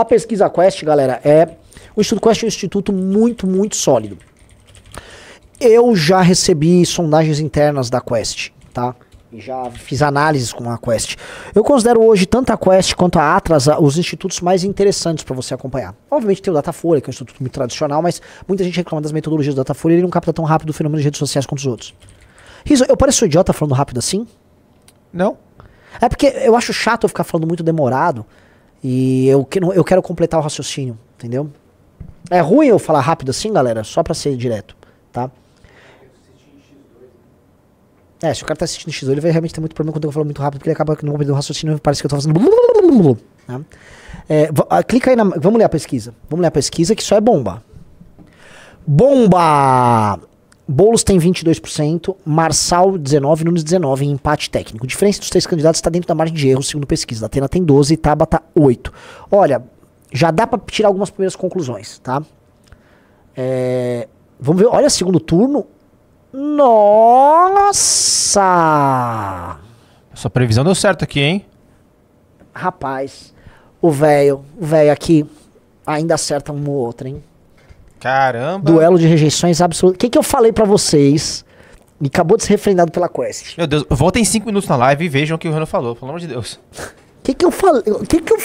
A pesquisa Quest, galera, é. O Instituto Quest é um instituto muito, muito sólido. Eu já recebi sondagens internas da Quest, tá? E já fiz análises com a Quest. Eu considero hoje tanto a Quest quanto a Atlas ah, os institutos mais interessantes para você acompanhar. Obviamente tem o Datafolha, que é um instituto muito tradicional, mas muita gente reclama das metodologias do Datafolha e ele não capta tão rápido o fenômeno de redes sociais quanto os outros. Riso, eu pareço idiota falando rápido assim? Não. É porque eu acho chato eu ficar falando muito demorado. E eu, eu quero completar o raciocínio, entendeu? É ruim eu falar rápido assim, galera, só pra ser direto, tá? É, se o cara tá assistindo X2, ele vai realmente ter muito problema quando eu falo muito rápido, porque ele acaba que no o raciocínio parece que eu tô fazendo. Né? É, ah, clica aí na. Vamos ler a pesquisa. Vamos ler a pesquisa, que só é bomba. Bomba! Boulos tem 22%, Marçal 19%, Nunes 19% em empate técnico. A diferença dos três candidatos está dentro da margem de erro, segundo pesquisa. Atena tem 12% e Tabata 8%. Olha, já dá para tirar algumas primeiras conclusões, tá? É, vamos ver, olha, segundo turno. Nossa! Sua previsão deu certo aqui, hein? Rapaz, o velho, o velho aqui ainda acerta um ou outro, hein? Caramba! Duelo de rejeições absoluto. O que, que eu falei para vocês? E acabou de ser refrendado pela Quest. Meu Deus, voltem 5 minutos na live e vejam o que o Renan falou, pelo amor de Deus. O que, que eu falei? O que, que eu.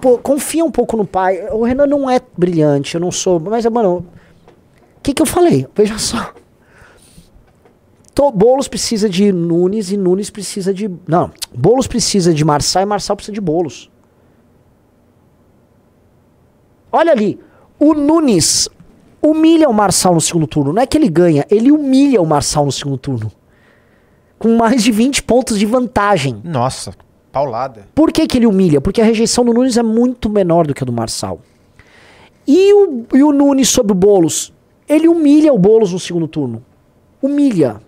Pô, confia um pouco no pai. O Renan não é brilhante, eu não sou. Mas, mano. O que, que eu falei? Veja só. Tô, Boulos precisa de Nunes e Nunes precisa de. Não. Boulos precisa de Marçal e Marçal precisa de Boulos. Olha ali. O Nunes humilha o Marçal no segundo turno. Não é que ele ganha, ele humilha o Marçal no segundo turno. Com mais de 20 pontos de vantagem. Nossa, paulada. Por que, que ele humilha? Porque a rejeição do Nunes é muito menor do que a do Marçal. E o, e o Nunes sobre o Boulos? Ele humilha o Boulos no segundo turno. Humilha.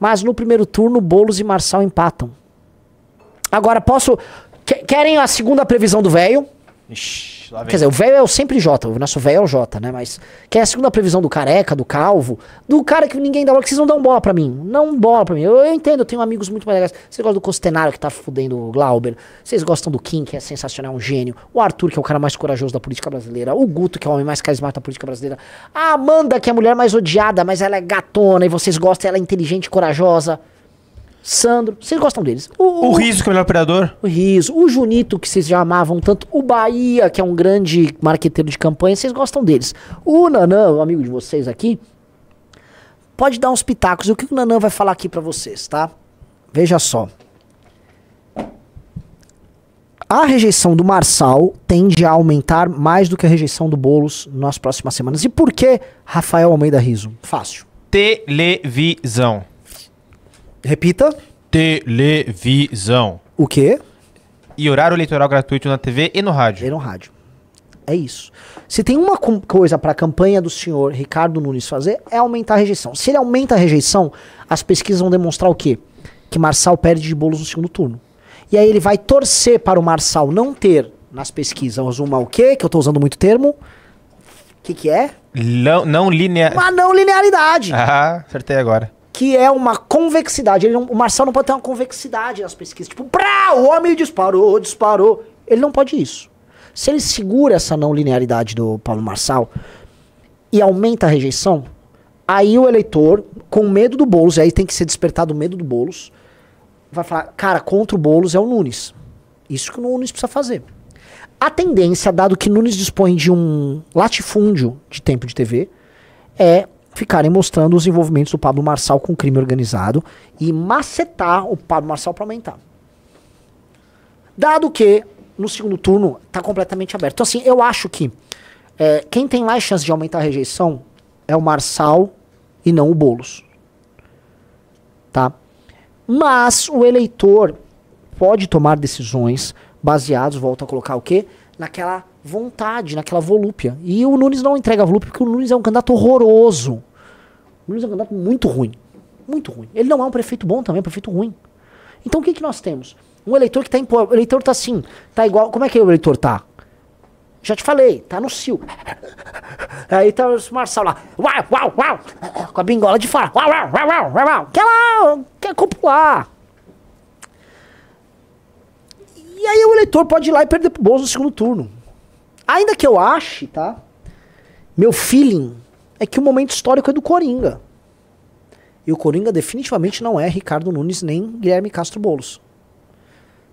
Mas no primeiro turno, Boulos e Marçal empatam. Agora, posso. Querem a segunda previsão do velho? Ixi, Quer dizer, o velho é o sempre J, o nosso velho é o J, né? Mas que é a segunda previsão do careca, do calvo, do cara que ninguém dá bola, que vocês não dão bola pra mim. Não bola pra mim. Eu, eu entendo, eu tenho amigos muito mais legais. Vocês gostam do Costenário que tá fudendo o Glauber. Vocês gostam do Kim, que é sensacional, um gênio. O Arthur, que é o cara mais corajoso da política brasileira. O Guto, que é o homem mais carismático da política brasileira. A Amanda, que é a mulher mais odiada, mas ela é gatona e vocês gostam, ela é inteligente e corajosa. Sandro, vocês gostam deles. O, o Riso, que é o melhor operador. O Riso, o Junito, que vocês já amavam tanto. O Bahia, que é um grande marqueteiro de campanha, vocês gostam deles. O Nanã, o amigo de vocês aqui, pode dar uns pitacos. E o que o Nanã vai falar aqui para vocês, tá? Veja só. A rejeição do Marçal tende a aumentar mais do que a rejeição do Bolos nas próximas semanas. E por que Rafael Almeida Riso? Fácil. Televisão. Repita. Televisão. O quê? E horário eleitoral gratuito na TV e no rádio. E no rádio. É isso. Se tem uma coisa para a campanha do senhor Ricardo Nunes fazer, é aumentar a rejeição. Se ele aumenta a rejeição, as pesquisas vão demonstrar o quê? Que Marçal perde de bolos no segundo turno. E aí ele vai torcer para o Marçal não ter nas pesquisas uma o quê? Que eu estou usando muito termo. O que, que é? Não, não linear. Uma não linearidade. Ah, acertei agora que é uma convexidade. Não, o Marçal não pode ter uma convexidade nas pesquisas. Tipo, prá, o homem disparou, disparou. Ele não pode isso. Se ele segura essa não linearidade do Paulo Marçal e aumenta a rejeição, aí o eleitor, com medo do Boulos, aí tem que ser despertado o medo do Boulos, vai falar, cara, contra o Boulos é o Nunes. Isso que o Nunes precisa fazer. A tendência, dado que Nunes dispõe de um latifúndio de tempo de TV, é ficarem mostrando os envolvimentos do Pablo Marçal com crime organizado e macetar o Pablo Marçal para aumentar. Dado que no segundo turno está completamente aberto. Então, assim, eu acho que é, quem tem mais chance de aumentar a rejeição é o Marçal e não o Bolos, tá? Mas o eleitor pode tomar decisões baseadas, volta a colocar o quê? Naquela vontade, naquela volúpia. E o Nunes não entrega volúpia porque o Nunes é um candidato horroroso. Nunes é um candidato muito ruim. Muito ruim. Ele não é um prefeito bom também, é um prefeito ruim. Então o que, que nós temos? Um eleitor que está em. O eleitor está assim, tá igual. Como é que o eleitor tá? Já te falei, tá no sil. Aí tá o Marçal lá. Uau, uau, uau. Com a bingola de fora. Uau, uau, uau, uau, uau, uau. Quer lá, quer copular. E aí o eleitor pode ir lá e perder pro Bolsonaro no segundo turno. Ainda que eu ache, tá? Meu feeling é que o momento histórico é do Coringa. E o Coringa definitivamente não é Ricardo Nunes nem Guilherme Castro Bolos.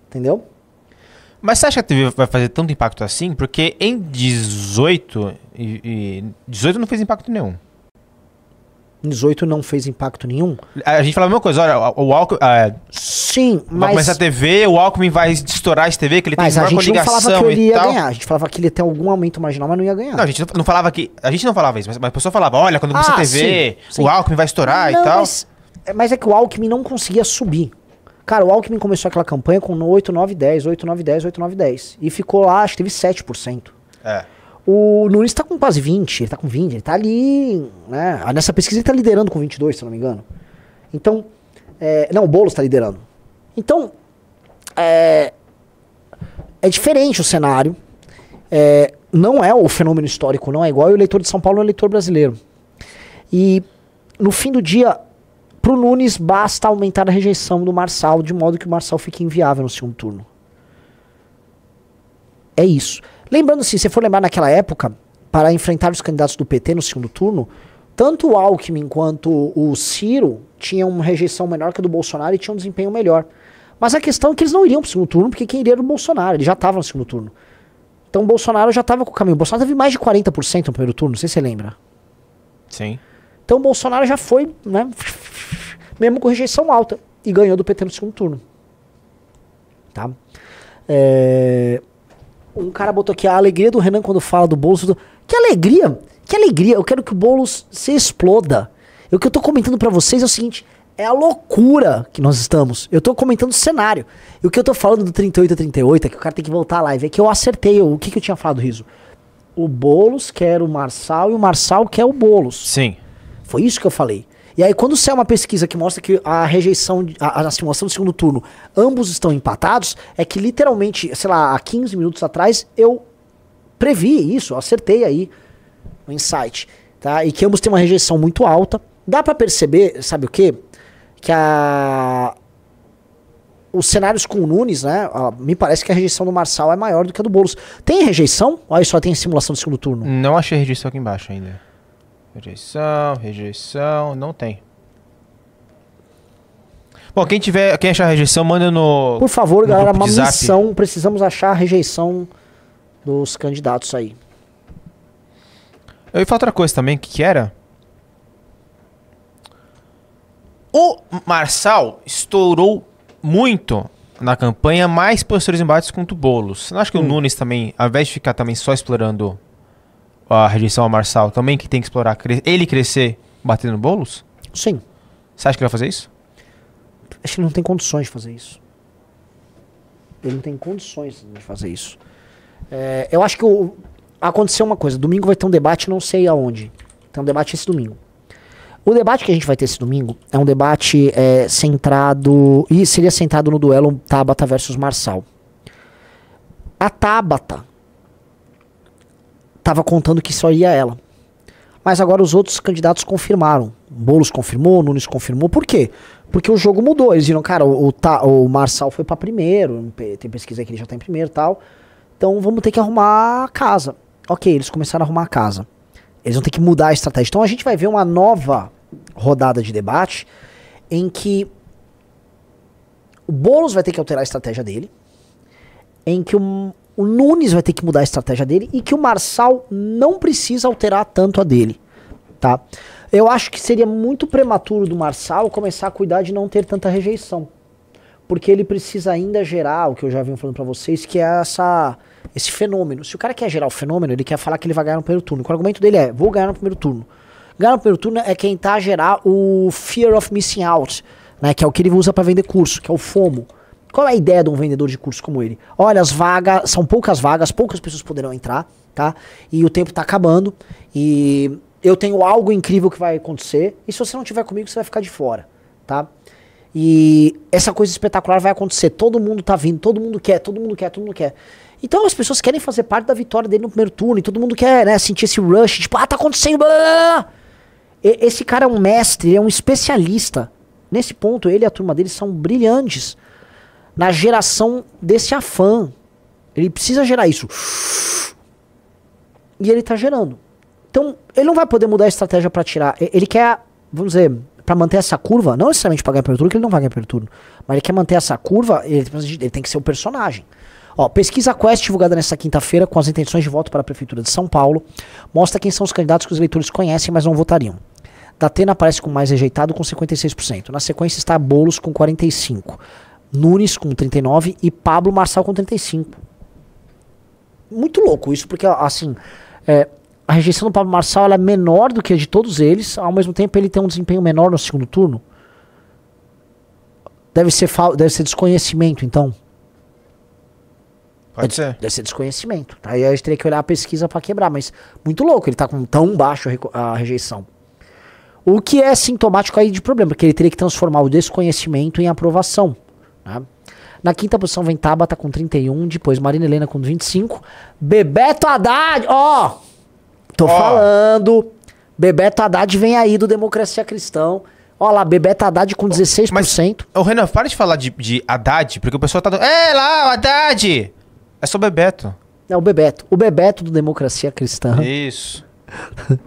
Entendeu? Mas você acha que a TV vai fazer tanto impacto assim? Porque em 18, e, e 18 não fez impacto nenhum. 18 não fez impacto nenhum. A gente fala a mesma coisa, olha, o Alckmin. Uh, é, Sim, mas. Vai começar a TV, o Alckmin vai estourar esse TV, que ele tem mas a gente coligação não falava que ele ia ganhar. A gente falava que ele ia ter algum aumento marginal, mas não ia ganhar. Não, a gente não falava que. A gente não falava isso, mas a pessoa falava, olha, quando começar ah, a TV, sim, sim. o Alckmin vai estourar não, e tal. Mas, mas é que o Alckmin não conseguia subir. Cara, o Alckmin começou aquela campanha com 8, 9, 10, 8, 9, 10, 8, 9, 10. E ficou lá, acho que teve 7%. É. O Nunes está com quase 20, ele está com 20, ele está ali. Né? Ah, nessa pesquisa ele está liderando com 22, se não me engano. Então. É, não, o Boulos está liderando. Então. É, é diferente o cenário. É, não é o fenômeno histórico, não é igual. E o eleitor de São Paulo é o eleitor brasileiro. E no fim do dia, para o Nunes basta aumentar a rejeição do Marçal, de modo que o Marçal fique inviável no segundo turno. É isso. Lembrando, se você for lembrar naquela época, para enfrentar os candidatos do PT no segundo turno, tanto o Alckmin quanto o Ciro tinham uma rejeição menor que a do Bolsonaro e tinham um desempenho melhor. Mas a questão é que eles não iriam para o segundo turno, porque quem iria era o Bolsonaro, ele já estava no segundo turno. Então o Bolsonaro já estava com o caminho. O Bolsonaro teve mais de 40% no primeiro turno, não sei se você lembra. Sim. Então o Bolsonaro já foi, né, mesmo com rejeição alta, e ganhou do PT no segundo turno. Tá? É um cara botou aqui a alegria do Renan quando fala do Boulos. Que alegria! Que alegria! Eu quero que o Boulos se exploda. E o que eu tô comentando para vocês é o seguinte: é a loucura que nós estamos. Eu tô comentando o cenário. E o que eu tô falando do 38 a 38 é que o cara tem que voltar à live. É que eu acertei. Eu, o que, que eu tinha falado, Riso? O Boulos quer o Marçal e o Marçal quer o Boulos. Sim. Foi isso que eu falei. E aí, quando sai uma pesquisa que mostra que a rejeição, a, a simulação do segundo turno, ambos estão empatados, é que literalmente, sei lá, há 15 minutos atrás, eu previ isso, acertei aí o insight. Tá? E que ambos têm uma rejeição muito alta. Dá para perceber, sabe o quê? Que a, os cenários com o Nunes, né? me parece que a rejeição do Marçal é maior do que a do Boulos. Tem rejeição? Olha aí só tem simulação do segundo turno? Não achei rejeição aqui embaixo ainda. Rejeição, rejeição, não tem. Bom, quem tiver, quem achar rejeição, manda no. Por favor, no galera, uma missão. Precisamos achar a rejeição dos candidatos aí. Eu ia falar outra coisa também, que, que era. O Marçal estourou muito na campanha, mais por seus embates contra o Boulos. Não acha que hum. o Nunes também, ao invés de ficar também só explorando a rejeição ao Marçal também, que tem que explorar cre ele crescer batendo bolos? Sim. Você acha que ele vai fazer isso? Acho que ele não tem condições de fazer isso. Ele não tem condições de fazer isso. É, eu acho que o, aconteceu uma coisa. Domingo vai ter um debate, não sei aonde. Tem um debate esse domingo. O debate que a gente vai ter esse domingo é um debate é, centrado. E seria centrado no duelo Tabata versus Marçal. A Tabata estava contando que só ia ela. Mas agora os outros candidatos confirmaram. Boulos confirmou, Nunes confirmou. Por quê? Porque o jogo mudou. Eles viram, cara, o, o, o Marçal foi para primeiro. Tem pesquisa que ele já tá em primeiro tal. Então vamos ter que arrumar a casa. Ok, eles começaram a arrumar a casa. Eles vão ter que mudar a estratégia. Então a gente vai ver uma nova rodada de debate em que o Boulos vai ter que alterar a estratégia dele, em que o, o Nunes vai ter que mudar a estratégia dele e que o Marçal não precisa alterar tanto a dele, tá? Eu acho que seria muito prematuro do Marçal começar a cuidar de não ter tanta rejeição. Porque ele precisa ainda gerar o que eu já vim falando para vocês, que é essa esse fenômeno. Se o cara quer gerar o fenômeno, ele quer falar que ele vai ganhar no primeiro turno. O argumento dele é: vou ganhar no primeiro turno. Ganhar no primeiro turno é quem tá a gerar o fear of missing out, né, que é o que ele usa para vender curso, que é o FOMO. Qual é a ideia de um vendedor de curso como ele? Olha, as vagas, são poucas vagas, poucas pessoas poderão entrar, tá? E o tempo está acabando e eu tenho algo incrível que vai acontecer. E se você não tiver comigo, você vai ficar de fora, tá? E essa coisa espetacular vai acontecer. Todo mundo tá vindo, todo mundo quer, todo mundo quer, todo mundo quer. Então as pessoas querem fazer parte da vitória dele no primeiro turno e todo mundo quer, né, sentir esse rush, tipo, ah, tá acontecendo. Blá, blá, blá. E, esse cara é um mestre, é um especialista. Nesse ponto, ele e a turma dele são brilhantes na geração desse afã. Ele precisa gerar isso. E ele está gerando. Então, ele não vai poder mudar a estratégia para tirar. Ele quer, vamos dizer, para manter essa curva, não necessariamente para ganhar primeiro turno, que ele não vai ganhar primeiro turno, mas ele quer manter essa curva, ele, ele tem que ser o um personagem. Ó, pesquisa Quest divulgada nesta quinta-feira com as intenções de voto para a Prefeitura de São Paulo mostra quem são os candidatos que os eleitores conhecem, mas não votariam. Datena aparece com mais rejeitado com 56%. Na sequência está Bolos com 45%. Nunes com 39 e Pablo Marçal com 35. Muito louco isso, porque assim, é, a rejeição do Pablo Marçal é menor do que a de todos eles, ao mesmo tempo ele tem um desempenho menor no segundo turno. Deve ser, deve ser desconhecimento, então. Pode é, ser. Deve ser desconhecimento. Tá? Aí a gente teria que olhar a pesquisa para quebrar, mas muito louco, ele tá com tão baixo a rejeição. O que é sintomático aí de problema, porque ele teria que transformar o desconhecimento em aprovação. Tá? Na quinta posição vem Tabata com 31, depois Marina Helena com 25. Bebeto Haddad, ó! Oh, tô oh. falando. Bebeto Haddad vem aí do Democracia Cristão. Olha lá, Bebeto Haddad com 16%. Mas, o Renan, para de falar de, de Haddad, porque o pessoal tá. É lá, o Haddad! É só Bebeto. É o Bebeto. O Bebeto do Democracia Cristã. Isso.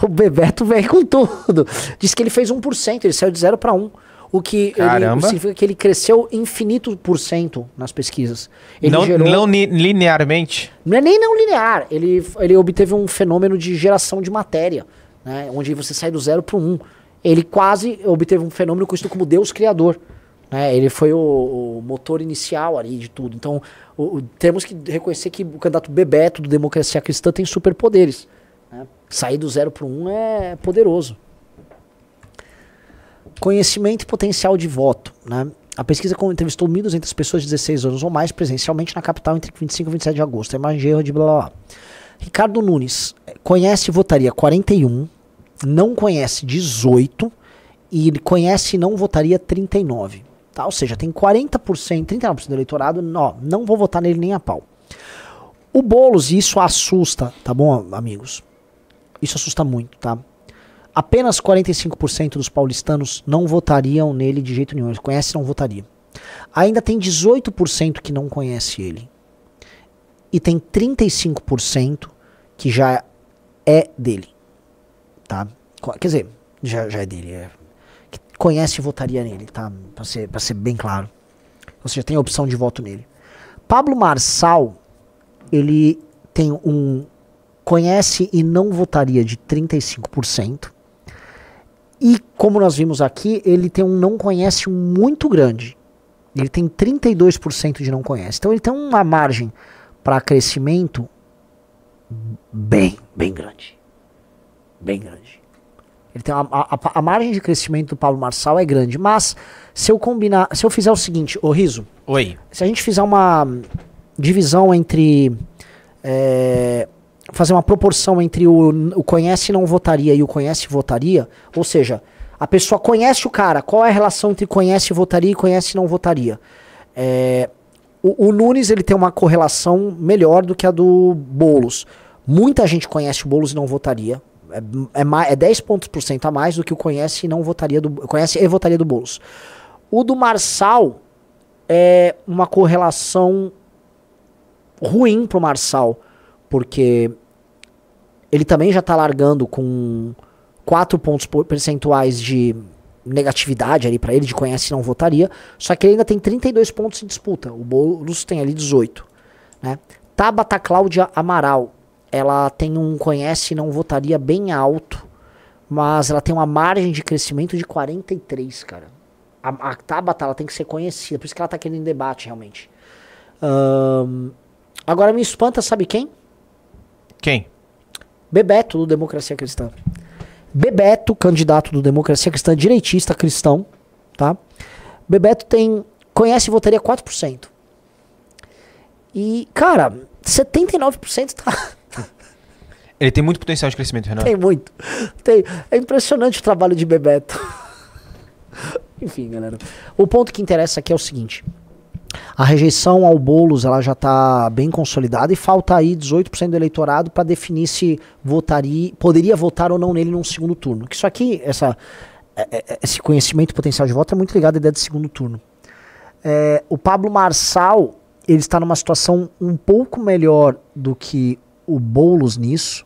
o Bebeto vem com tudo. Diz que ele fez 1%, ele saiu de 0 para 1. O que ele, significa que ele cresceu infinito por cento nas pesquisas. Ele não, gerou... não linearmente? Não é nem não linear. Ele, ele obteve um fenômeno de geração de matéria, né? onde você sai do zero para o um. Ele quase obteve um fenômeno conhecido como Deus Criador. Né? Ele foi o, o motor inicial ali de tudo. Então, o, o, temos que reconhecer que o candidato Bebeto do Democracia Cristã tem superpoderes. Né? Sair do zero para um é poderoso. Conhecimento e potencial de voto. Né? A pesquisa entrevistou 1.200 pessoas de 16 anos ou mais presencialmente na capital entre 25 e 27 de agosto. É mais erro de blá blá. Ricardo Nunes eh, conhece e votaria 41, não conhece 18 e conhece e não votaria 39. Tá? Ou seja, tem 40%, 39% do eleitorado, não, não vou votar nele nem a pau. O Boulos, isso assusta, tá bom, amigos? Isso assusta muito, tá? apenas 45% dos paulistanos não votariam nele de jeito nenhum. Ele conhece não votaria. Ainda tem 18% que não conhece ele. E tem 35% que já é dele. Tá? Quer dizer, já, já é dele. É, que conhece e votaria nele, tá? Pra ser, pra ser bem claro. Ou seja, tem a opção de voto nele. Pablo Marçal, ele tem um conhece e não votaria de 35%. E como nós vimos aqui, ele tem um não conhece muito grande. Ele tem 32% de não conhece. Então ele tem uma margem para crescimento bem, bem grande. Bem grande. Ele tem a, a, a, margem de crescimento do Paulo Marçal é grande, mas se eu combinar, se eu fizer o seguinte, ô Riso, oi. Se a gente fizer uma divisão entre é, fazer uma proporção entre o, o conhece não votaria e o conhece votaria, ou seja, a pessoa conhece o cara, qual é a relação entre conhece e votaria e conhece não votaria? É, o, o, Nunes ele tem uma correlação melhor do que a do Bolos. Muita gente conhece o Bolos e não votaria. É, é, é 10 pontos por cento a mais do que o conhece e não votaria do conhece e votaria do Bolos. O do Marçal é uma correlação ruim pro Marçal porque ele também já está largando com 4 pontos percentuais de negatividade ali para ele, de conhece não votaria, só que ele ainda tem 32 pontos em disputa, o Boulos tem ali 18. Né? Tabata Cláudia Amaral, ela tem um conhece não votaria bem alto, mas ela tem uma margem de crescimento de 43, cara. A, a Tabata ela tem que ser conhecida, por isso que ela está querendo em debate realmente. Um, agora me espanta, sabe quem? Quem? Bebeto, do Democracia Cristã. Bebeto, candidato do Democracia Cristã, direitista cristão, tá? Bebeto tem. Conhece e votaria 4%. E, cara, 79% tá. Ele tem muito potencial de crescimento, Renan. Tem muito. Tem. É impressionante o trabalho de Bebeto. Enfim, galera. O ponto que interessa aqui é o seguinte: a rejeição ao Boulos ela já está bem consolidada e falta aí 18% do eleitorado para definir se votaria, poderia votar ou não nele num segundo turno. Que isso aqui, essa, é, é, é, esse conhecimento potencial de voto é muito ligado à ideia de segundo turno. É, o Pablo Marçal ele está numa situação um pouco melhor do que o Boulos nisso,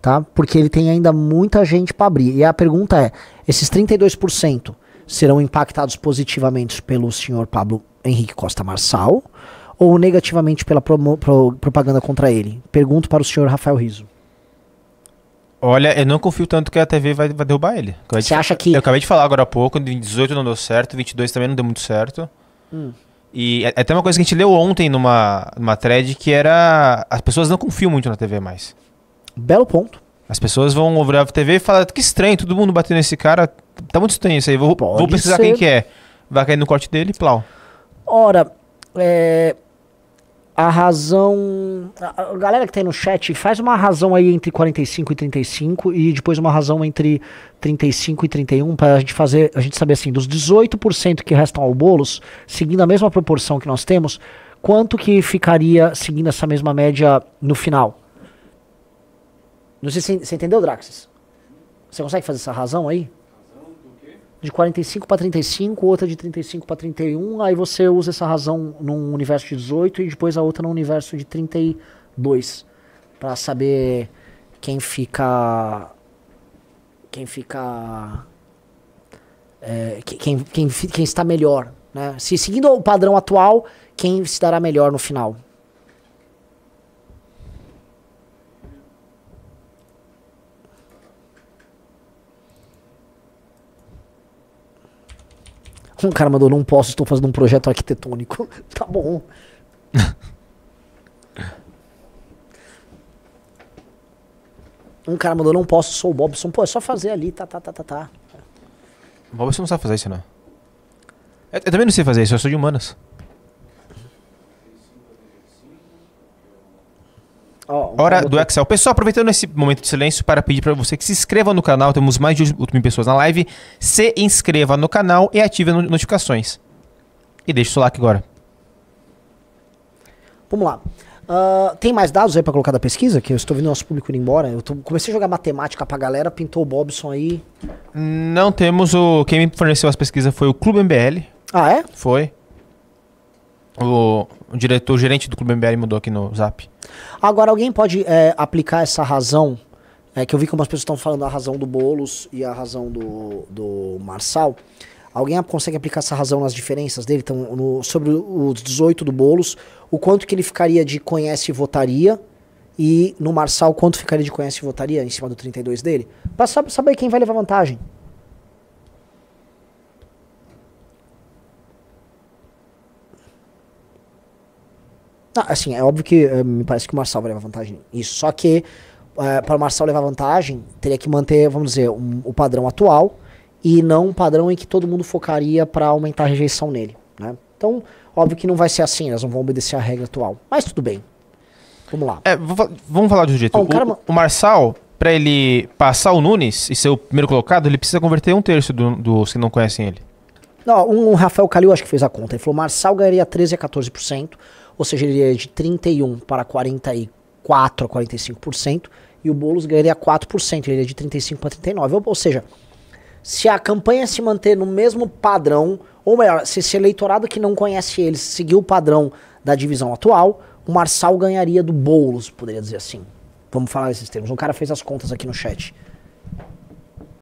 tá? Porque ele tem ainda muita gente para abrir. E a pergunta é: esses 32%, serão impactados positivamente pelo senhor Pablo Henrique Costa Marçal ou negativamente pela pro, pro, propaganda contra ele? Pergunto para o senhor Rafael Riso. Olha, eu não confio tanto que a TV vai, vai derrubar ele. Você acha que. Eu acabei de falar agora há pouco, 18 não deu certo, 22 também não deu muito certo. Hum. E é, é até uma coisa que a gente leu ontem numa, numa thread que era. As pessoas não confiam muito na TV mais. Belo ponto. As pessoas vão ouvir a TV e falar, que estranho, todo mundo batendo nesse cara. Tá muito estranho isso aí, vou, precisar vou pesquisar ser. quem que é. Vai cair no corte dele e plau. Ora, é, a razão... A galera que tá aí no chat, faz uma razão aí entre 45 e 35 e depois uma razão entre 35 e 31 pra gente fazer, a gente saber assim, dos 18% que restam ao bolos, seguindo a mesma proporção que nós temos, quanto que ficaria seguindo essa mesma média no final? Não sei se você entendeu, Draxis. Você consegue fazer essa razão aí? Razão do quê? De 45 para 35, outra de 35 para 31, aí você usa essa razão num universo de 18 e depois a outra no universo de 32 para saber quem fica quem fica é, quem, quem, quem está melhor, né? Se seguindo o padrão atual, quem se dará melhor no final. Um cara mandou, não posso, estou fazendo um projeto arquitetônico. tá bom. um cara mandou, não posso, sou o Bobson. Pô, é só fazer ali, tá, tá, tá, tá, tá. Bobson não sabe fazer isso, não? Eu, eu também não sei fazer isso, eu sou de humanas. Oh, Hora do Excel. Pessoal, aproveitando esse momento de silêncio para pedir para você que se inscreva no canal. Temos mais de 8 mil pessoas na live. Se inscreva no canal e ative as notificações. E deixe o seu like agora. Vamos lá. Uh, tem mais dados aí para colocar da pesquisa? Que eu estou vendo nosso público indo embora. Eu tô, comecei a jogar matemática pra galera, pintou o Bobson aí. Não temos o. Quem me forneceu as pesquisas foi o Clube MBL. Ah, é? Foi o, o diretor, o gerente do Clube MBL mudou aqui no Zap. Agora, alguém pode é, aplicar essa razão, é, que eu vi que umas pessoas estão falando a razão do Bolos e a razão do, do Marçal. Alguém consegue aplicar essa razão nas diferenças dele? Então, no, sobre os 18 do Bolos, o quanto que ele ficaria de conhece e votaria, e no Marçal, quanto ficaria de conhece e votaria em cima do 32 dele? Para saber quem vai levar vantagem. Tá, assim, é óbvio que eh, me parece que o Marçal vai levar vantagem nisso. Só que eh, para o Marçal levar vantagem, teria que manter, vamos dizer, um, o padrão atual e não um padrão em que todo mundo focaria para aumentar a rejeição nele. Né? Então, óbvio que não vai ser assim, elas não vão obedecer a regra atual. Mas tudo bem. Vamos lá. É, vamos falar de um jeito. Ah, um cara... o, o Marçal, para ele passar o Nunes e ser o primeiro colocado, ele precisa converter um terço do, dos que não conhecem ele. Não, um, um Rafael Calil acho que fez a conta. Ele falou: Marçal ganharia 13 a 14%, ou seja, ele iria de 31 para 44 a 45%, e o Boulos ganharia 4%, ele iria de 35 para 39. Ou, ou seja, se a campanha se manter no mesmo padrão, ou melhor, se esse eleitorado que não conhece eles seguir o padrão da divisão atual, o Marçal ganharia do Boulos, poderia dizer assim. Vamos falar esses termos. Um cara fez as contas aqui no chat.